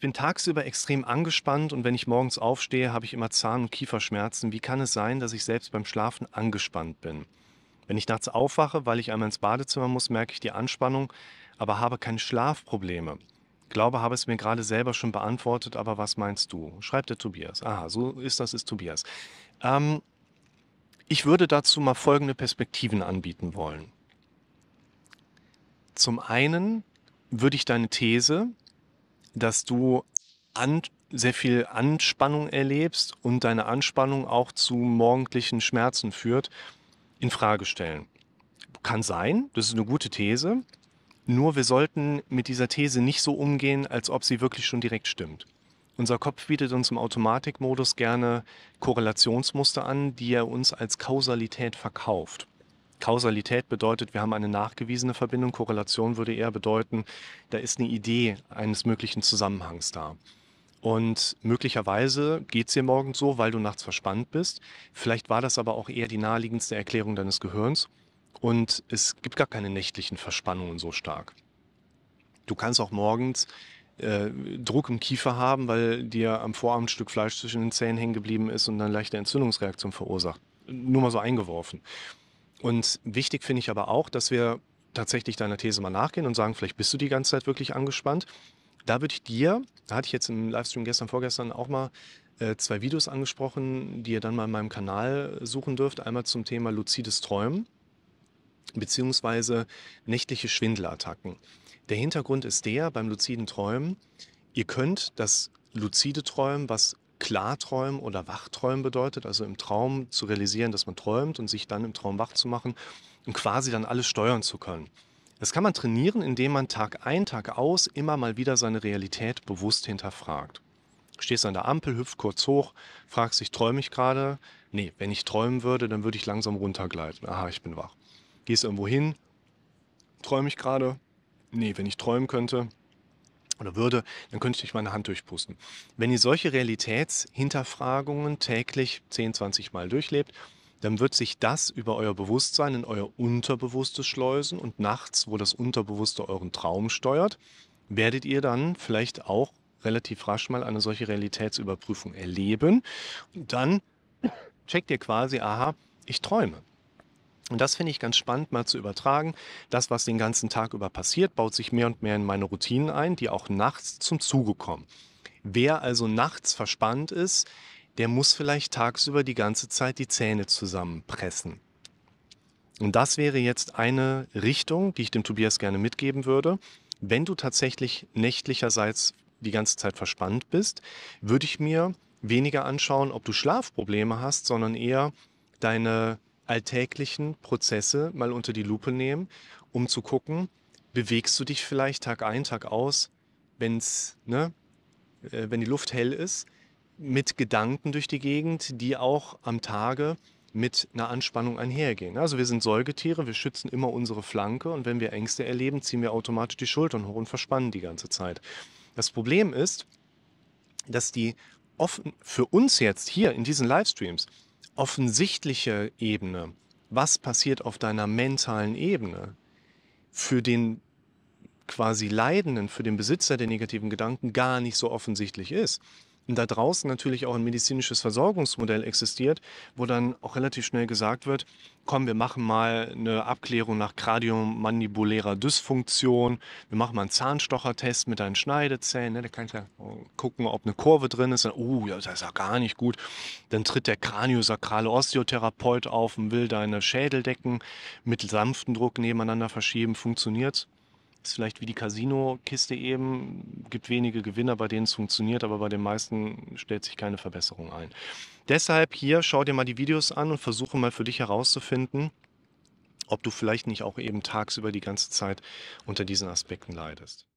Ich bin tagsüber extrem angespannt und wenn ich morgens aufstehe, habe ich immer Zahn- und Kieferschmerzen. Wie kann es sein, dass ich selbst beim Schlafen angespannt bin? Wenn ich nachts aufwache, weil ich einmal ins Badezimmer muss, merke ich die Anspannung, aber habe keine Schlafprobleme. Ich Glaube, habe es mir gerade selber schon beantwortet, aber was meinst du? Schreibt der Tobias. Aha, so ist das, ist Tobias. Ähm, ich würde dazu mal folgende Perspektiven anbieten wollen. Zum einen würde ich deine These, dass du an, sehr viel Anspannung erlebst und deine Anspannung auch zu morgendlichen Schmerzen führt, in Frage stellen. Kann sein, das ist eine gute These. Nur wir sollten mit dieser These nicht so umgehen, als ob sie wirklich schon direkt stimmt. Unser Kopf bietet uns im Automatikmodus gerne Korrelationsmuster an, die er uns als Kausalität verkauft. Kausalität bedeutet, wir haben eine nachgewiesene Verbindung. Korrelation würde eher bedeuten, da ist eine Idee eines möglichen Zusammenhangs da. Und möglicherweise geht es dir morgens so, weil du nachts verspannt bist. Vielleicht war das aber auch eher die naheliegendste Erklärung deines Gehirns. Und es gibt gar keine nächtlichen Verspannungen so stark. Du kannst auch morgens äh, Druck im Kiefer haben, weil dir am Vorabend ein Stück Fleisch zwischen den Zähnen hängen geblieben ist und dann leichte Entzündungsreaktion verursacht. Nur mal so eingeworfen. Und wichtig finde ich aber auch, dass wir tatsächlich deiner These mal nachgehen und sagen, vielleicht bist du die ganze Zeit wirklich angespannt. Da würde ich dir, da hatte ich jetzt im Livestream gestern, vorgestern auch mal äh, zwei Videos angesprochen, die ihr dann mal in meinem Kanal suchen dürft. Einmal zum Thema luzides Träumen bzw. nächtliche Schwindelattacken. Der Hintergrund ist der beim luziden Träumen, ihr könnt das luzide Träumen, was Klarträumen oder Wachträumen bedeutet, also im Traum zu realisieren, dass man träumt und sich dann im Traum wach zu machen und quasi dann alles steuern zu können. Das kann man trainieren, indem man Tag ein, Tag aus immer mal wieder seine Realität bewusst hinterfragt. Stehst an der Ampel, hüpft kurz hoch, fragst dich, träume ich gerade? Nee, wenn ich träumen würde, dann würde ich langsam runtergleiten. Aha, ich bin wach. Gehst irgendwo hin, träume ich gerade? Nee, wenn ich träumen könnte, oder würde, dann könnte ich durch meine Hand durchpusten. Wenn ihr solche Realitätshinterfragungen täglich 10, 20 Mal durchlebt, dann wird sich das über euer Bewusstsein in euer Unterbewusstes schleusen und nachts, wo das Unterbewusste euren Traum steuert, werdet ihr dann vielleicht auch relativ rasch mal eine solche Realitätsüberprüfung erleben. Und dann checkt ihr quasi, aha, ich träume. Und das finde ich ganz spannend mal zu übertragen. Das, was den ganzen Tag über passiert, baut sich mehr und mehr in meine Routinen ein, die auch nachts zum Zuge kommen. Wer also nachts verspannt ist, der muss vielleicht tagsüber die ganze Zeit die Zähne zusammenpressen. Und das wäre jetzt eine Richtung, die ich dem Tobias gerne mitgeben würde. Wenn du tatsächlich nächtlicherseits die ganze Zeit verspannt bist, würde ich mir weniger anschauen, ob du Schlafprobleme hast, sondern eher deine alltäglichen Prozesse mal unter die Lupe nehmen, um zu gucken, bewegst du dich vielleicht Tag ein, Tag aus, wenn's, ne, äh, wenn die Luft hell ist, mit Gedanken durch die Gegend, die auch am Tage mit einer Anspannung einhergehen. Also wir sind Säugetiere, wir schützen immer unsere Flanke und wenn wir Ängste erleben, ziehen wir automatisch die Schultern hoch und verspannen die ganze Zeit. Das Problem ist, dass die offen für uns jetzt hier in diesen Livestreams offensichtliche Ebene, was passiert auf deiner mentalen Ebene, für den quasi Leidenden, für den Besitzer der negativen Gedanken gar nicht so offensichtlich ist da draußen natürlich auch ein medizinisches Versorgungsmodell existiert, wo dann auch relativ schnell gesagt wird, komm, wir machen mal eine Abklärung nach kardiomandibulärer Dysfunktion, wir machen mal einen Zahnstochertest mit deinen Schneidezähnen, ne? da kann ich ja gucken, ob eine Kurve drin ist, oh, uh, das ist ja gar nicht gut. Dann tritt der kraniosakrale Osteotherapeut auf und will deine Schädeldecken mit sanftem Druck nebeneinander verschieben, funktioniert's? Ist vielleicht wie die Casino-Kiste eben, gibt wenige Gewinner, bei denen es funktioniert, aber bei den meisten stellt sich keine Verbesserung ein. Deshalb hier, schau dir mal die Videos an und versuche mal für dich herauszufinden, ob du vielleicht nicht auch eben tagsüber die ganze Zeit unter diesen Aspekten leidest.